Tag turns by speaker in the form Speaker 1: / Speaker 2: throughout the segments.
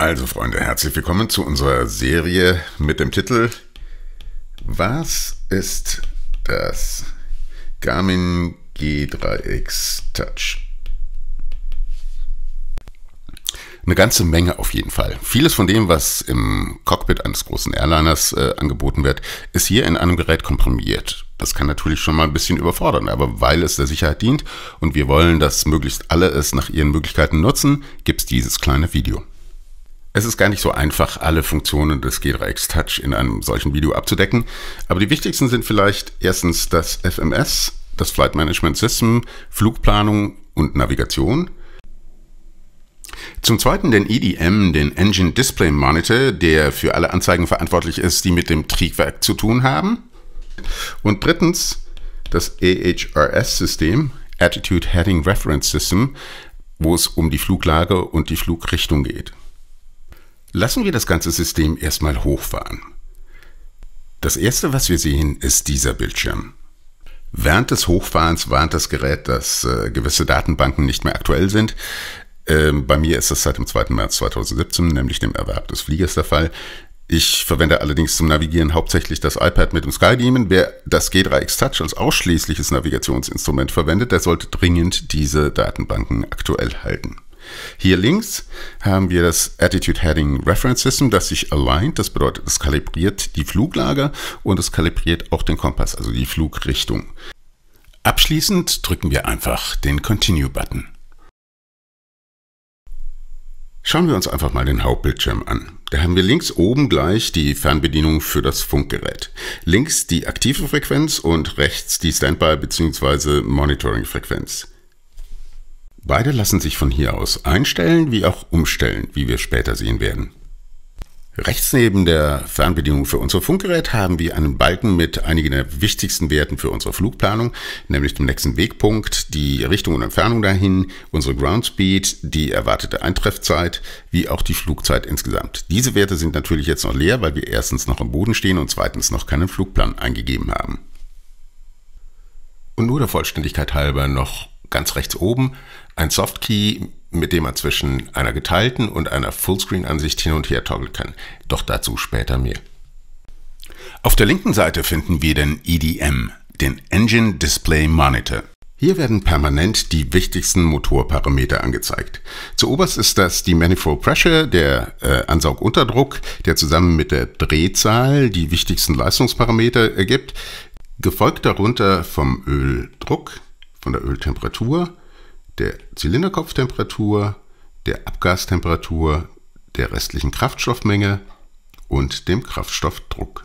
Speaker 1: Also Freunde, herzlich willkommen zu unserer Serie mit dem Titel Was ist das Garmin G3X Touch? Eine ganze Menge auf jeden Fall. Vieles von dem, was im Cockpit eines großen Airliners äh, angeboten wird, ist hier in einem Gerät komprimiert. Das kann natürlich schon mal ein bisschen überfordern, aber weil es der Sicherheit dient und wir wollen, dass möglichst alle es nach ihren Möglichkeiten nutzen, gibt es dieses kleine Video. Es ist gar nicht so einfach, alle Funktionen des G3X Touch in einem solchen Video abzudecken, aber die wichtigsten sind vielleicht erstens das FMS, das Flight Management System, Flugplanung und Navigation. Zum Zweiten den EDM, den Engine Display Monitor, der für alle Anzeigen verantwortlich ist, die mit dem Triebwerk zu tun haben. Und drittens das AHRS-System, e Attitude Heading Reference System, wo es um die Fluglage und die Flugrichtung geht. Lassen wir das ganze System erstmal hochfahren. Das erste, was wir sehen, ist dieser Bildschirm. Während des Hochfahrens warnt das Gerät, dass äh, gewisse Datenbanken nicht mehr aktuell sind. Ähm, bei mir ist das seit dem 2. März 2017, nämlich dem Erwerb des Fliegers der Fall. Ich verwende allerdings zum Navigieren hauptsächlich das iPad mit dem Skybeamen. Wer das G3X Touch als ausschließliches Navigationsinstrument verwendet, der sollte dringend diese Datenbanken aktuell halten. Hier links haben wir das Attitude Heading Reference System, das sich aligned, das bedeutet, es kalibriert die Fluglager und es kalibriert auch den Kompass, also die Flugrichtung. Abschließend drücken wir einfach den Continue-Button. Schauen wir uns einfach mal den Hauptbildschirm an. Da haben wir links oben gleich die Fernbedienung für das Funkgerät. Links die aktive Frequenz und rechts die Standby- bzw. Monitoring-Frequenz. Beide lassen sich von hier aus einstellen wie auch umstellen, wie wir später sehen werden. Rechts neben der Fernbedienung für unser Funkgerät haben wir einen Balken mit einigen der wichtigsten Werten für unsere Flugplanung, nämlich dem nächsten Wegpunkt, die Richtung und Entfernung dahin, unsere Ground Speed, die erwartete Eintreffzeit, wie auch die Flugzeit insgesamt. Diese Werte sind natürlich jetzt noch leer, weil wir erstens noch am Boden stehen und zweitens noch keinen Flugplan eingegeben haben. Und nur der Vollständigkeit halber noch ganz rechts oben ein Softkey, mit dem man zwischen einer geteilten und einer Fullscreen-Ansicht hin und her toggeln kann. Doch dazu später mehr. Auf der linken Seite finden wir den EDM, den Engine Display Monitor. Hier werden permanent die wichtigsten Motorparameter angezeigt. Zuoberst ist das die Manifold Pressure, der äh, Ansaugunterdruck, der zusammen mit der Drehzahl die wichtigsten Leistungsparameter ergibt, gefolgt darunter vom Öldruck, von der Öltemperatur, der Zylinderkopftemperatur, der Abgastemperatur, der restlichen Kraftstoffmenge und dem Kraftstoffdruck.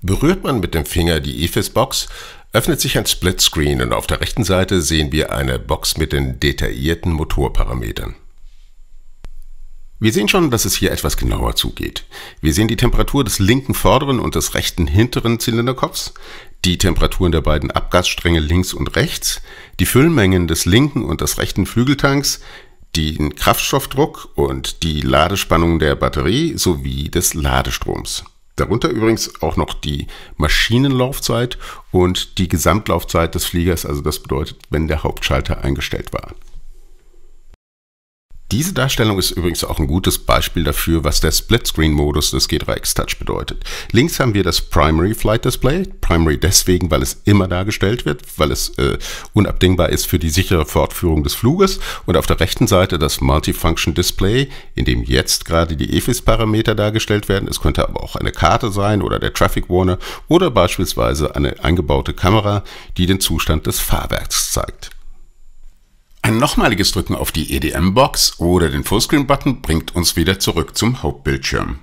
Speaker 1: Berührt man mit dem Finger die EFIS-Box, öffnet sich ein Splitscreen und auf der rechten Seite sehen wir eine Box mit den detaillierten Motorparametern. Wir sehen schon, dass es hier etwas genauer zugeht. Wir sehen die Temperatur des linken vorderen und des rechten hinteren Zylinderkopfs, die Temperaturen der beiden Abgasstränge links und rechts, die Füllmengen des linken und des rechten Flügeltanks, den Kraftstoffdruck und die Ladespannung der Batterie sowie des Ladestroms. Darunter übrigens auch noch die Maschinenlaufzeit und die Gesamtlaufzeit des Fliegers, also das bedeutet, wenn der Hauptschalter eingestellt war. Diese Darstellung ist übrigens auch ein gutes Beispiel dafür, was der Split-Screen-Modus des G3X Touch bedeutet. Links haben wir das Primary Flight Display, Primary deswegen, weil es immer dargestellt wird, weil es äh, unabdingbar ist für die sichere Fortführung des Fluges und auf der rechten Seite das Multifunction Display, in dem jetzt gerade die EFIS-Parameter dargestellt werden. Es könnte aber auch eine Karte sein oder der Traffic Warner oder beispielsweise eine eingebaute Kamera, die den Zustand des Fahrwerks zeigt. Ein nochmaliges Drücken auf die EDM-Box oder den Fullscreen-Button bringt uns wieder zurück zum Hauptbildschirm.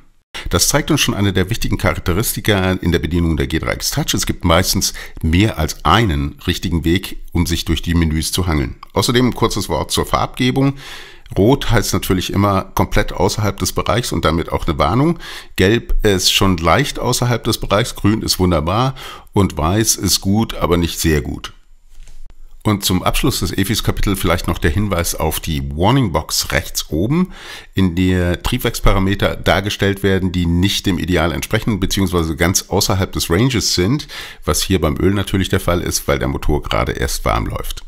Speaker 1: Das zeigt uns schon eine der wichtigen Charakteristika in der Bedienung der G3X Touch. Es gibt meistens mehr als einen richtigen Weg, um sich durch die Menüs zu hangeln. Außerdem ein kurzes Wort zur Farbgebung. Rot heißt natürlich immer komplett außerhalb des Bereichs und damit auch eine Warnung. Gelb ist schon leicht außerhalb des Bereichs, grün ist wunderbar und weiß ist gut, aber nicht sehr gut. Und zum Abschluss des EFIS-Kapitel vielleicht noch der Hinweis auf die Warning Box rechts oben, in der Triebwerksparameter dargestellt werden, die nicht dem Ideal entsprechen beziehungsweise ganz außerhalb des Ranges sind, was hier beim Öl natürlich der Fall ist, weil der Motor gerade erst warm läuft.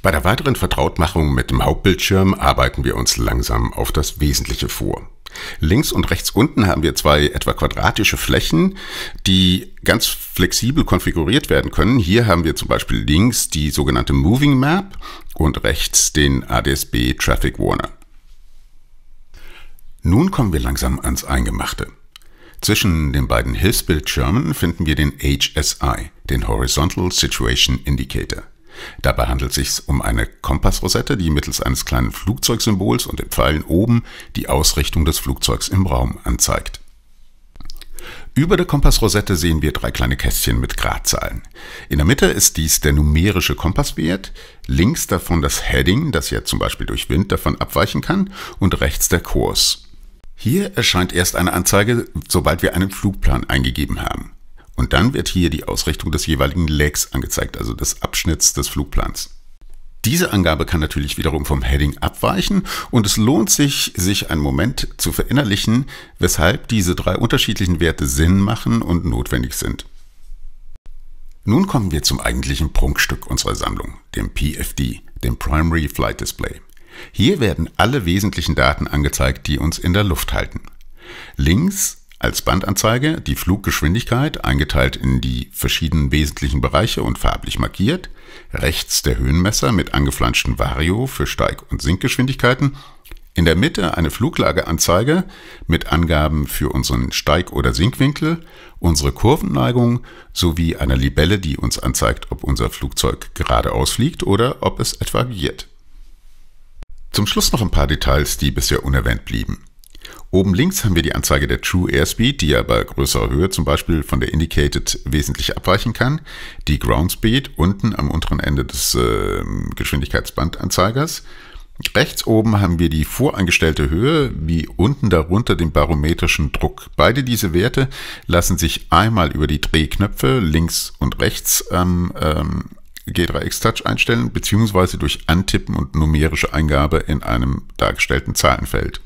Speaker 1: Bei der weiteren Vertrautmachung mit dem Hauptbildschirm arbeiten wir uns langsam auf das Wesentliche vor. Links und rechts unten haben wir zwei etwa quadratische Flächen, die ganz flexibel konfiguriert werden können. Hier haben wir zum Beispiel links die sogenannte Moving Map und rechts den ADSB Traffic Warner. Nun kommen wir langsam ans Eingemachte. Zwischen den beiden Hilfsbildschirmen finden wir den HSI, den Horizontal Situation Indicator. Dabei handelt es sich um eine Kompassrosette, die mittels eines kleinen Flugzeugsymbols und den Pfeilen oben die Ausrichtung des Flugzeugs im Raum anzeigt. Über der Kompassrosette sehen wir drei kleine Kästchen mit Gradzahlen. In der Mitte ist dies der numerische Kompasswert, links davon das Heading, das ja zum Beispiel durch Wind davon abweichen kann, und rechts der Kurs. Hier erscheint erst eine Anzeige, sobald wir einen Flugplan eingegeben haben. Und dann wird hier die Ausrichtung des jeweiligen Legs angezeigt, also des Abschnitts des Flugplans. Diese Angabe kann natürlich wiederum vom Heading abweichen und es lohnt sich, sich einen Moment zu verinnerlichen, weshalb diese drei unterschiedlichen Werte Sinn machen und notwendig sind. Nun kommen wir zum eigentlichen Prunkstück unserer Sammlung, dem PFD, dem Primary Flight Display. Hier werden alle wesentlichen Daten angezeigt, die uns in der Luft halten. Links als Bandanzeige die Fluggeschwindigkeit eingeteilt in die verschiedenen wesentlichen Bereiche und farblich markiert, rechts der Höhenmesser mit angeflanschten Vario für Steig- und Sinkgeschwindigkeiten, in der Mitte eine Fluglageanzeige mit Angaben für unseren Steig- oder Sinkwinkel, unsere Kurvenneigung sowie einer Libelle, die uns anzeigt, ob unser Flugzeug geradeaus fliegt oder ob es etwa giert. Zum Schluss noch ein paar Details, die bisher unerwähnt blieben. Oben links haben wir die Anzeige der True Airspeed, die ja bei größerer Höhe zum Beispiel von der Indicated wesentlich abweichen kann. Die Ground Speed unten am unteren Ende des äh, Geschwindigkeitsbandanzeigers. Rechts oben haben wir die voreingestellte Höhe, wie unten darunter den barometrischen Druck. Beide diese Werte lassen sich einmal über die Drehknöpfe links und rechts am ähm, G3X Touch einstellen, beziehungsweise durch Antippen und numerische Eingabe in einem dargestellten Zahlenfeld.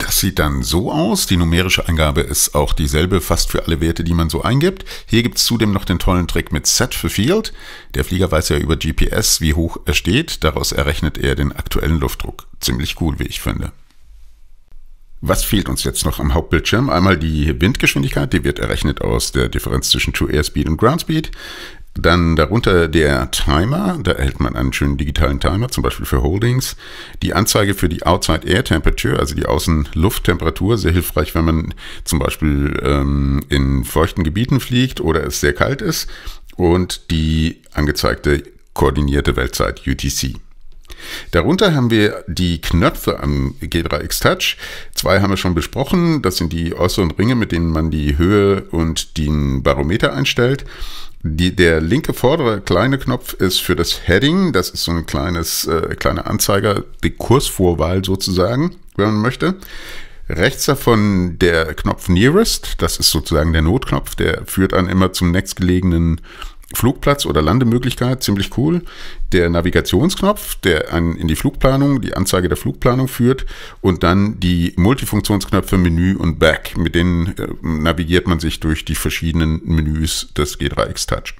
Speaker 1: Das sieht dann so aus. Die numerische Eingabe ist auch dieselbe fast für alle Werte, die man so eingibt. Hier gibt es zudem noch den tollen Trick mit Set for Field. Der Flieger weiß ja über GPS, wie hoch er steht. Daraus errechnet er den aktuellen Luftdruck. Ziemlich cool, wie ich finde. Was fehlt uns jetzt noch am Hauptbildschirm? Einmal die Windgeschwindigkeit, die wird errechnet aus der Differenz zwischen True Airspeed und Ground Speed. Dann darunter der Timer, da erhält man einen schönen digitalen Timer, zum Beispiel für Holdings. Die Anzeige für die Outside Air Temperature, also die Außenlufttemperatur, sehr hilfreich, wenn man zum Beispiel ähm, in feuchten Gebieten fliegt oder es sehr kalt ist. Und die angezeigte koordinierte Weltzeit, UTC. Darunter haben wir die Knöpfe am G3X Touch. Zwei haben wir schon besprochen. Das sind die äußeren Ringe, mit denen man die Höhe und den Barometer einstellt. Die, der linke vordere kleine Knopf ist für das Heading, das ist so ein kleines äh, kleiner Anzeiger, die Kursvorwahl sozusagen, wenn man möchte. Rechts davon der Knopf Nearest, das ist sozusagen der Notknopf, der führt dann immer zum nächstgelegenen Flugplatz oder Landemöglichkeit, ziemlich cool. Der Navigationsknopf, der an, in die Flugplanung, die Anzeige der Flugplanung führt und dann die Multifunktionsknöpfe Menü und Back. Mit denen äh, navigiert man sich durch die verschiedenen Menüs des G3X Touch.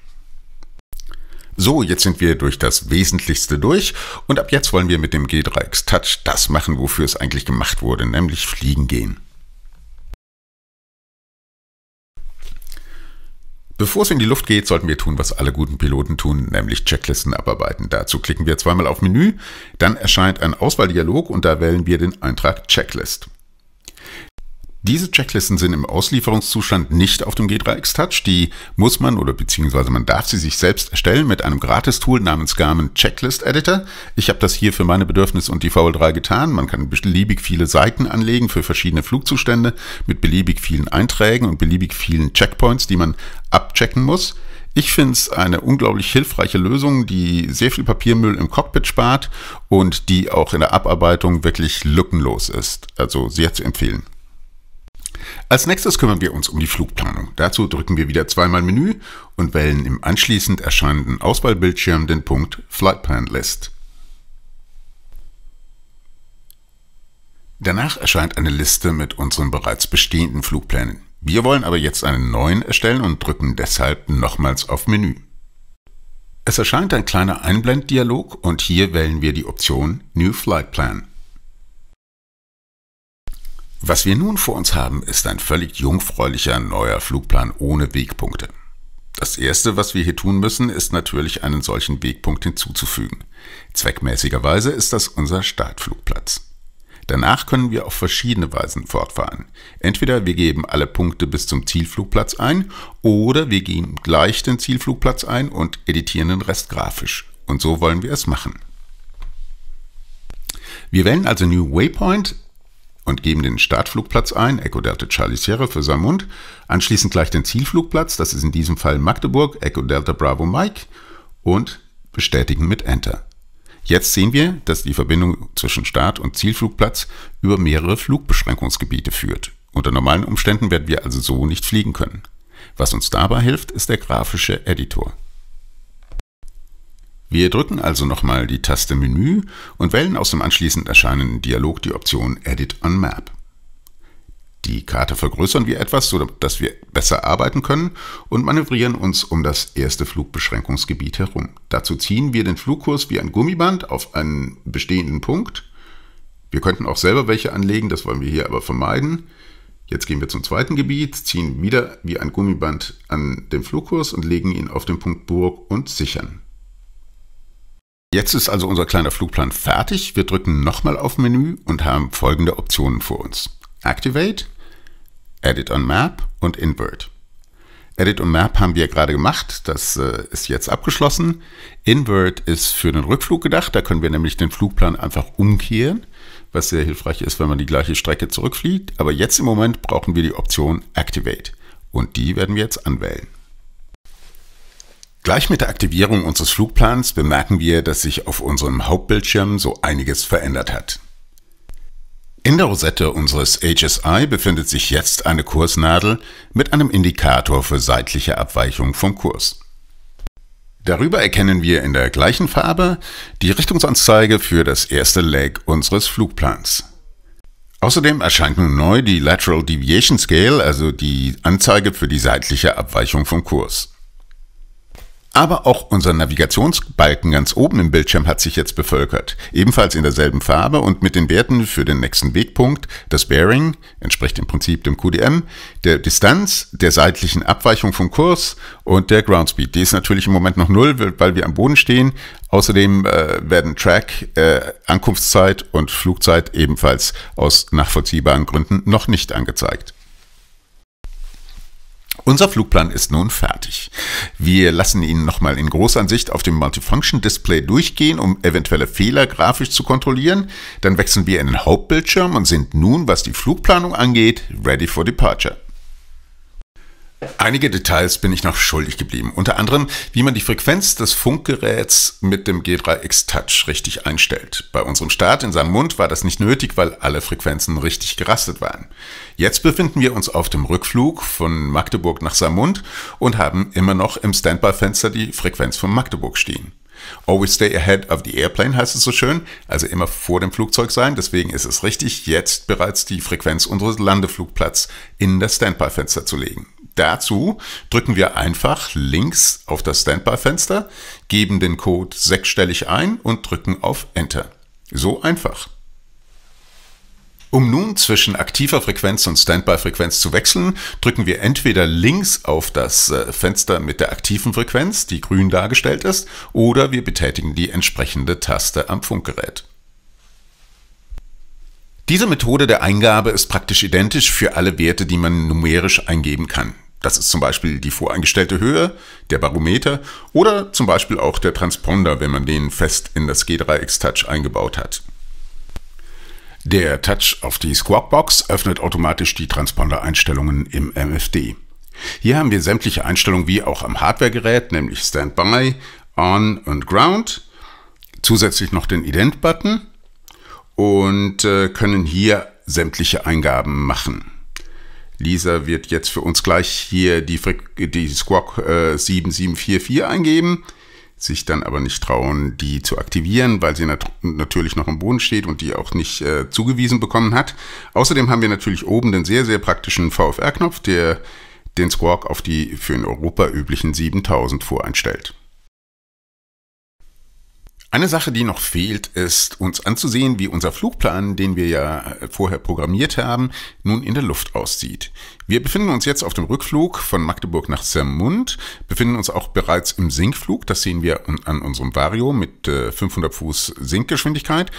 Speaker 1: So, jetzt sind wir durch das Wesentlichste durch und ab jetzt wollen wir mit dem G3X Touch das machen, wofür es eigentlich gemacht wurde, nämlich fliegen gehen. Bevor es in die Luft geht, sollten wir tun, was alle guten Piloten tun, nämlich Checklisten abarbeiten. Dazu klicken wir zweimal auf Menü, dann erscheint ein Auswahldialog und da wählen wir den Eintrag Checklist. Diese Checklisten sind im Auslieferungszustand nicht auf dem G3X Touch. Die muss man oder beziehungsweise man darf sie sich selbst erstellen mit einem Gratis-Tool namens Garmin Checklist Editor. Ich habe das hier für meine Bedürfnisse und die VL3 getan. Man kann beliebig viele Seiten anlegen für verschiedene Flugzustände mit beliebig vielen Einträgen und beliebig vielen Checkpoints, die man abchecken muss. Ich finde es eine unglaublich hilfreiche Lösung, die sehr viel Papiermüll im Cockpit spart und die auch in der Abarbeitung wirklich lückenlos ist. Also sehr zu empfehlen. Als nächstes kümmern wir uns um die Flugplanung. Dazu drücken wir wieder zweimal Menü und wählen im anschließend erscheinenden Auswahlbildschirm den Punkt Flight Plan List. Danach erscheint eine Liste mit unseren bereits bestehenden Flugplänen. Wir wollen aber jetzt einen neuen erstellen und drücken deshalb nochmals auf Menü. Es erscheint ein kleiner Einblenddialog und hier wählen wir die Option New Flight Plan. Was wir nun vor uns haben, ist ein völlig jungfräulicher neuer Flugplan ohne Wegpunkte. Das erste, was wir hier tun müssen, ist natürlich einen solchen Wegpunkt hinzuzufügen. Zweckmäßigerweise ist das unser Startflugplatz. Danach können wir auf verschiedene Weisen fortfahren. Entweder wir geben alle Punkte bis zum Zielflugplatz ein oder wir geben gleich den Zielflugplatz ein und editieren den Rest grafisch. Und so wollen wir es machen. Wir wählen also New Waypoint und geben den Startflugplatz ein, Echo Delta Charlie Sierra für Samund, anschließend gleich den Zielflugplatz, das ist in diesem Fall Magdeburg, Echo Delta Bravo Mike und bestätigen mit Enter. Jetzt sehen wir, dass die Verbindung zwischen Start- und Zielflugplatz über mehrere Flugbeschränkungsgebiete führt. Unter normalen Umständen werden wir also so nicht fliegen können. Was uns dabei hilft, ist der grafische Editor. Wir drücken also nochmal die Taste Menü und wählen aus dem anschließend erscheinenden Dialog die Option Edit on Map die Karte vergrößern wir etwas, sodass wir besser arbeiten können und manövrieren uns um das erste Flugbeschränkungsgebiet herum. Dazu ziehen wir den Flugkurs wie ein Gummiband auf einen bestehenden Punkt. Wir könnten auch selber welche anlegen, das wollen wir hier aber vermeiden. Jetzt gehen wir zum zweiten Gebiet, ziehen wieder wie ein Gummiband an den Flugkurs und legen ihn auf den Punkt Burg und sichern. Jetzt ist also unser kleiner Flugplan fertig. Wir drücken nochmal auf Menü und haben folgende Optionen vor uns. Activate, Edit on Map und Invert. Edit on Map haben wir gerade gemacht, das äh, ist jetzt abgeschlossen. Invert ist für den Rückflug gedacht, da können wir nämlich den Flugplan einfach umkehren, was sehr hilfreich ist, wenn man die gleiche Strecke zurückfliegt. Aber jetzt im Moment brauchen wir die Option Activate und die werden wir jetzt anwählen. Gleich mit der Aktivierung unseres Flugplans bemerken wir, dass sich auf unserem Hauptbildschirm so einiges verändert hat. In der Rosette unseres HSI befindet sich jetzt eine Kursnadel mit einem Indikator für seitliche Abweichung vom Kurs. Darüber erkennen wir in der gleichen Farbe die Richtungsanzeige für das erste Leg unseres Flugplans. Außerdem erscheint nun neu die Lateral Deviation Scale, also die Anzeige für die seitliche Abweichung vom Kurs. Aber auch unser Navigationsbalken ganz oben im Bildschirm hat sich jetzt bevölkert, ebenfalls in derselben Farbe und mit den Werten für den nächsten Wegpunkt, das Bearing, entspricht im Prinzip dem QDM, der Distanz, der seitlichen Abweichung vom Kurs und der Ground Speed. Die ist natürlich im Moment noch null, weil wir am Boden stehen. Außerdem äh, werden Track, äh, Ankunftszeit und Flugzeit ebenfalls aus nachvollziehbaren Gründen noch nicht angezeigt. Unser Flugplan ist nun fertig. Wir lassen ihn nochmal in Großansicht auf dem Multifunction-Display durchgehen, um eventuelle Fehler grafisch zu kontrollieren. Dann wechseln wir in den Hauptbildschirm und sind nun, was die Flugplanung angeht, ready for departure. Einige Details bin ich noch schuldig geblieben. Unter anderem, wie man die Frequenz des Funkgeräts mit dem G3X Touch richtig einstellt. Bei unserem Start in seinem Mund war das nicht nötig, weil alle Frequenzen richtig gerastet waren. Jetzt befinden wir uns auf dem Rückflug von Magdeburg nach Samund und haben immer noch im Standby-Fenster die Frequenz von Magdeburg stehen. Always stay ahead of the airplane heißt es so schön, also immer vor dem Flugzeug sein. Deswegen ist es richtig, jetzt bereits die Frequenz unseres Landeflugplatz in das Standby-Fenster zu legen. Dazu drücken wir einfach links auf das Standby-Fenster, geben den Code sechsstellig ein und drücken auf Enter. So einfach. Um nun zwischen aktiver Frequenz und Standby-Frequenz zu wechseln, drücken wir entweder links auf das äh, Fenster mit der aktiven Frequenz, die grün dargestellt ist, oder wir betätigen die entsprechende Taste am Funkgerät. Diese Methode der Eingabe ist praktisch identisch für alle Werte, die man numerisch eingeben kann. Das ist zum Beispiel die voreingestellte Höhe, der Barometer oder zum Beispiel auch der Transponder, wenn man den fest in das G3X-Touch eingebaut hat. Der Touch auf die Squawkbox öffnet automatisch die Transponder-Einstellungen im MFD. Hier haben wir sämtliche Einstellungen wie auch am Hardwaregerät, nämlich Standby, On und Ground, zusätzlich noch den Ident-Button und äh, können hier sämtliche Eingaben machen. Lisa wird jetzt für uns gleich hier die, die Squawk äh, 7744 eingeben, sich dann aber nicht trauen, die zu aktivieren, weil sie nat natürlich noch am Boden steht und die auch nicht äh, zugewiesen bekommen hat. Außerdem haben wir natürlich oben den sehr, sehr praktischen VFR-Knopf, der den Squawk auf die für in Europa üblichen 7000 voreinstellt. Eine Sache, die noch fehlt, ist uns anzusehen, wie unser Flugplan, den wir ja äh, vorher programmiert haben, nun in der Luft aussieht. Wir befinden uns jetzt auf dem Rückflug von Magdeburg nach Zermund, befinden uns auch bereits im Sinkflug, das sehen wir an unserem Vario mit 500 äh, Fuß Sinkgeschwindigkeit,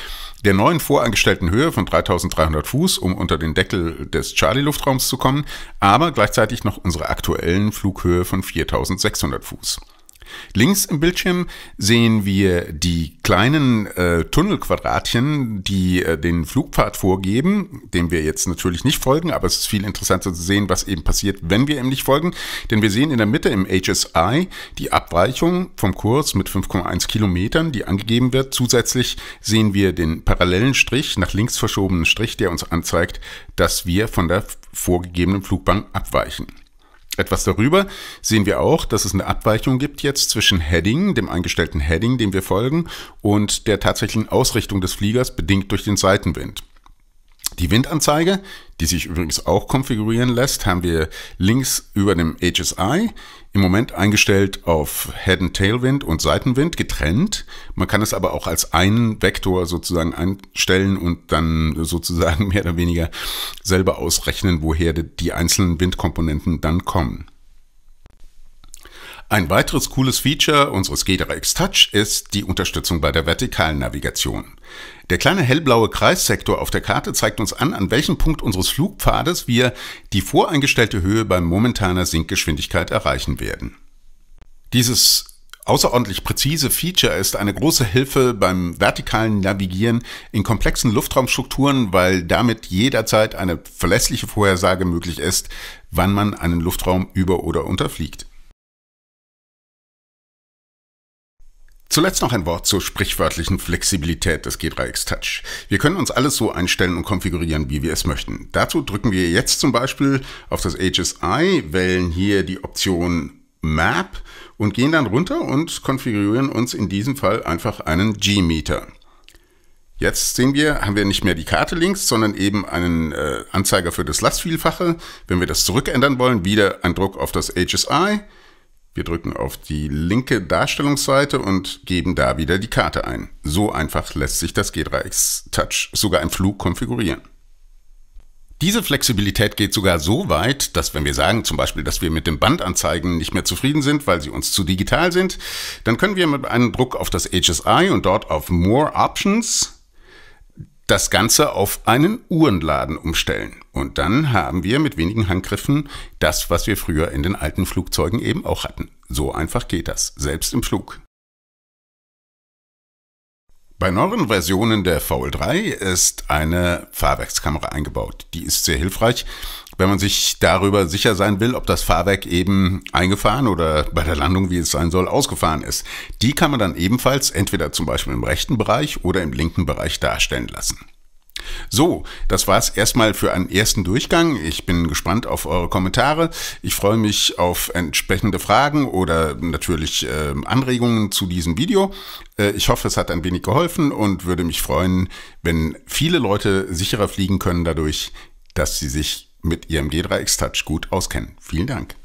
Speaker 1: der neuen vorangestellten Höhe von 3300 Fuß, um unter den Deckel des Charlie-Luftraums zu kommen, aber gleichzeitig noch unserer aktuellen Flughöhe von 4600 Fuß. Links im Bildschirm sehen wir die kleinen äh, Tunnelquadratchen, die äh, den Flugpfad vorgeben, dem wir jetzt natürlich nicht folgen, aber es ist viel interessanter zu sehen, was eben passiert, wenn wir ihm nicht folgen. Denn wir sehen in der Mitte im HSI die Abweichung vom Kurs mit 5,1 Kilometern, die angegeben wird. Zusätzlich sehen wir den parallelen Strich, nach links verschobenen Strich, der uns anzeigt, dass wir von der vorgegebenen Flugbahn abweichen. Etwas darüber sehen wir auch, dass es eine Abweichung gibt jetzt zwischen Heading, dem eingestellten Heading, dem wir folgen, und der tatsächlichen Ausrichtung des Fliegers, bedingt durch den Seitenwind. Die Windanzeige, die sich übrigens auch konfigurieren lässt, haben wir links über dem HSI im Moment eingestellt auf Head- and Tailwind und Seitenwind getrennt. Man kann es aber auch als einen Vektor sozusagen einstellen und dann sozusagen mehr oder weniger selber ausrechnen, woher die einzelnen Windkomponenten dann kommen. Ein weiteres cooles Feature unseres G3X Touch ist die Unterstützung bei der vertikalen Navigation. Der kleine hellblaue Kreissektor auf der Karte zeigt uns an, an welchem Punkt unseres Flugpfades wir die voreingestellte Höhe bei momentaner Sinkgeschwindigkeit erreichen werden. Dieses außerordentlich präzise Feature ist eine große Hilfe beim vertikalen Navigieren in komplexen Luftraumstrukturen, weil damit jederzeit eine verlässliche Vorhersage möglich ist, wann man einen Luftraum über oder unterfliegt. Zuletzt noch ein Wort zur sprichwörtlichen Flexibilität des G3X Touch. Wir können uns alles so einstellen und konfigurieren, wie wir es möchten. Dazu drücken wir jetzt zum Beispiel auf das HSI, wählen hier die Option Map und gehen dann runter und konfigurieren uns in diesem Fall einfach einen G-Meter. Jetzt sehen wir, haben wir nicht mehr die Karte links, sondern eben einen äh, Anzeiger für das Lastvielfache. Wenn wir das zurückändern wollen, wieder ein Druck auf das HSI wir drücken auf die linke Darstellungsseite und geben da wieder die Karte ein. So einfach lässt sich das g 3 x touch sogar im Flug konfigurieren. Diese Flexibilität geht sogar so weit, dass wenn wir sagen zum Beispiel, dass wir mit dem Bandanzeigen nicht mehr zufrieden sind, weil sie uns zu digital sind, dann können wir mit einem Druck auf das HSI und dort auf More Options das Ganze auf einen Uhrenladen umstellen. Und dann haben wir mit wenigen Handgriffen das, was wir früher in den alten Flugzeugen eben auch hatten. So einfach geht das, selbst im Flug. Bei neueren Versionen der VL3 ist eine Fahrwerkskamera eingebaut. Die ist sehr hilfreich, wenn man sich darüber sicher sein will, ob das Fahrwerk eben eingefahren oder bei der Landung, wie es sein soll, ausgefahren ist. Die kann man dann ebenfalls entweder zum Beispiel im rechten Bereich oder im linken Bereich darstellen lassen. So, das war's erstmal für einen ersten Durchgang. Ich bin gespannt auf eure Kommentare. Ich freue mich auf entsprechende Fragen oder natürlich äh, Anregungen zu diesem Video. Äh, ich hoffe, es hat ein wenig geholfen und würde mich freuen, wenn viele Leute sicherer fliegen können dadurch, dass sie sich mit Ihrem G3X Touch gut auskennen. Vielen Dank.